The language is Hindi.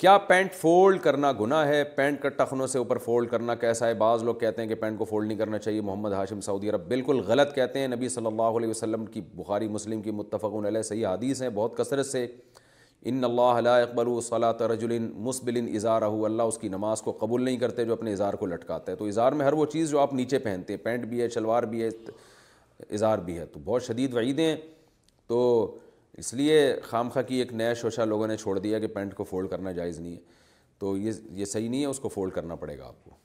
क्या पैंट फोल्ड करना गुना है पैंट का टखनों से ऊपर फोल्ड करना कैसा है बाज़ लोग कहते हैं कि पैंट को फोल्ड नहीं करना चाहिए मोहम्मद हाशिम सऊदी अरब बिल्कुल गलत कहते हैं नबी सल्लल्लाहु अलैहि वसल्लम की बुखारी मुस्लिम की मुतफ़न सही हदीस हैं बहुत कसरत से इन अल्लाकबल सलात मुस्बिल इज़ार इज़ारा अल्लाह उसकी नमाज को कबूल नहीं करते जो अपने इज़ार को लटकाता है तो इज़ार में हर वो चीज़ जो आप नीचे पहनते हैं पैंट भी है शलवार भी है इज़ार भी है तो बहुत शदीद वईदें तो इसलिए खाम खा की एक नया शोशा लोगों ने छोड़ दिया कि पैंट को फ़ोल्ड करना जायज़ नहीं है तो ये ये सही नहीं है उसको फ़ोल्ड करना पड़ेगा आपको